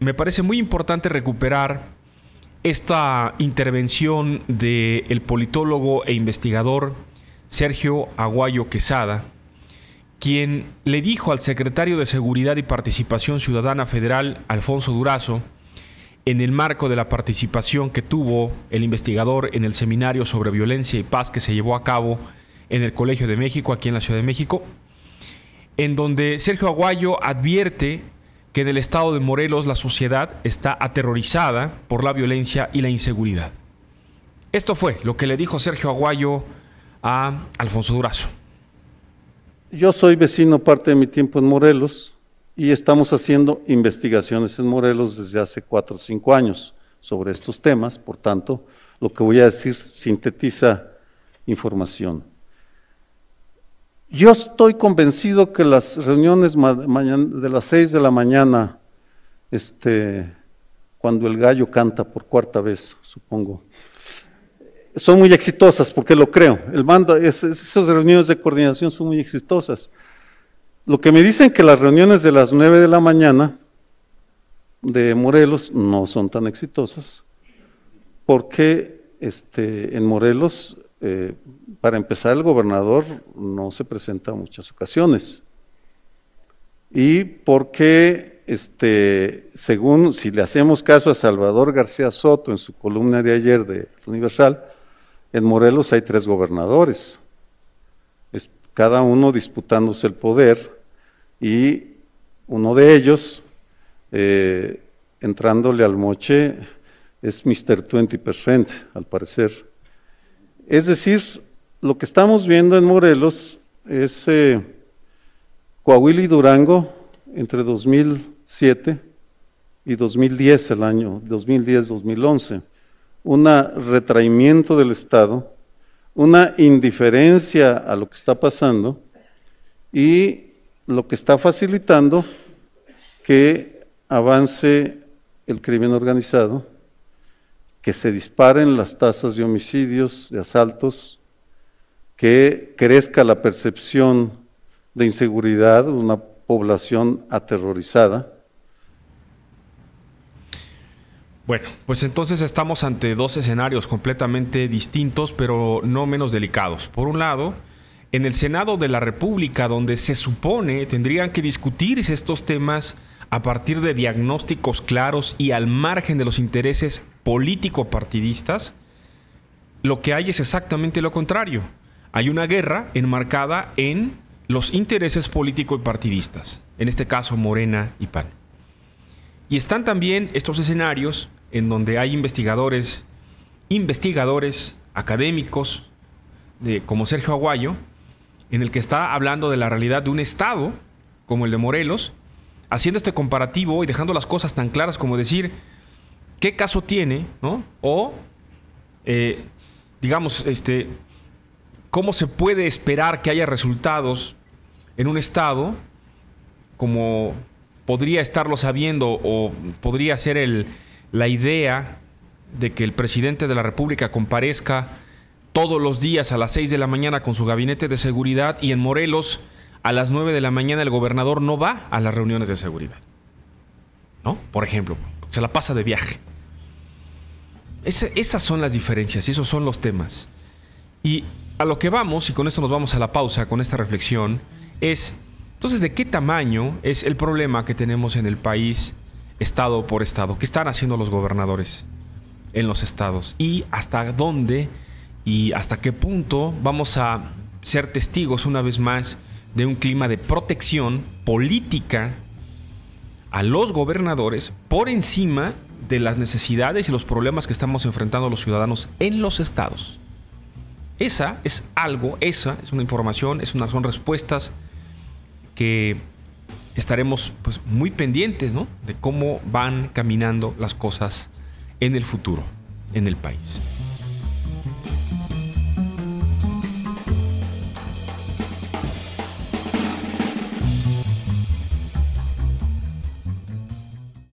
me parece muy importante recuperar esta intervención del politólogo e investigador Sergio Aguayo Quesada, quien le dijo al secretario de Seguridad y Participación Ciudadana Federal, Alfonso Durazo, en el marco de la participación que tuvo el investigador en el seminario sobre violencia y paz que se llevó a cabo en el Colegio de México, aquí en la Ciudad de México, en donde Sergio Aguayo advierte que en estado de Morelos la sociedad está aterrorizada por la violencia y la inseguridad. Esto fue lo que le dijo Sergio Aguayo a Alfonso Durazo. Yo soy vecino parte de mi tiempo en Morelos y estamos haciendo investigaciones en Morelos desde hace cuatro o cinco años sobre estos temas, por tanto, lo que voy a decir sintetiza información. Yo estoy convencido que las reuniones de las 6 de la mañana, este, cuando el gallo canta por cuarta vez, supongo, son muy exitosas, porque lo creo. El mando, esas reuniones de coordinación son muy exitosas. Lo que me dicen que las reuniones de las 9 de la mañana de Morelos no son tan exitosas, porque este, en Morelos eh, para empezar, el gobernador no se presenta en muchas ocasiones. Y porque, este, según, si le hacemos caso a Salvador García Soto en su columna de ayer de Universal, en Morelos hay tres gobernadores, cada uno disputándose el poder y uno de ellos, eh, entrándole al moche, es Mr. 20%, al parecer es decir, lo que estamos viendo en Morelos es eh, Coahuila y Durango entre 2007 y 2010, el año 2010-2011, un retraimiento del Estado, una indiferencia a lo que está pasando y lo que está facilitando que avance el crimen organizado, que se disparen las tasas de homicidios, de asaltos, que crezca la percepción de inseguridad, una población aterrorizada. Bueno, pues entonces estamos ante dos escenarios completamente distintos, pero no menos delicados. Por un lado, en el Senado de la República, donde se supone tendrían que discutirse estos temas a partir de diagnósticos claros y al margen de los intereses político-partidistas, lo que hay es exactamente lo contrario. Hay una guerra enmarcada en los intereses político partidistas, en este caso Morena y PAN. Y están también estos escenarios en donde hay investigadores, investigadores, académicos, como Sergio Aguayo, en el que está hablando de la realidad de un Estado, como el de Morelos, haciendo este comparativo y dejando las cosas tan claras como decir qué caso tiene, ¿no? O, eh, digamos, este, cómo se puede esperar que haya resultados en un estado como podría estarlo sabiendo o podría ser el, la idea de que el presidente de la República comparezca todos los días a las 6 de la mañana con su gabinete de seguridad y en Morelos a las 9 de la mañana el gobernador no va a las reuniones de seguridad. ¿No? Por ejemplo, se la pasa de viaje. esas son las diferencias y esos son los temas. Y a lo que vamos, y con esto nos vamos a la pausa, con esta reflexión, es entonces de qué tamaño es el problema que tenemos en el país, estado por estado, qué están haciendo los gobernadores en los estados y hasta dónde y hasta qué punto vamos a ser testigos una vez más de un clima de protección política a los gobernadores por encima de las necesidades y los problemas que estamos enfrentando los ciudadanos en los estados. Esa es algo, esa es una información, es una, son respuestas que estaremos pues, muy pendientes de cómo van caminando las cosas en el futuro, en el país.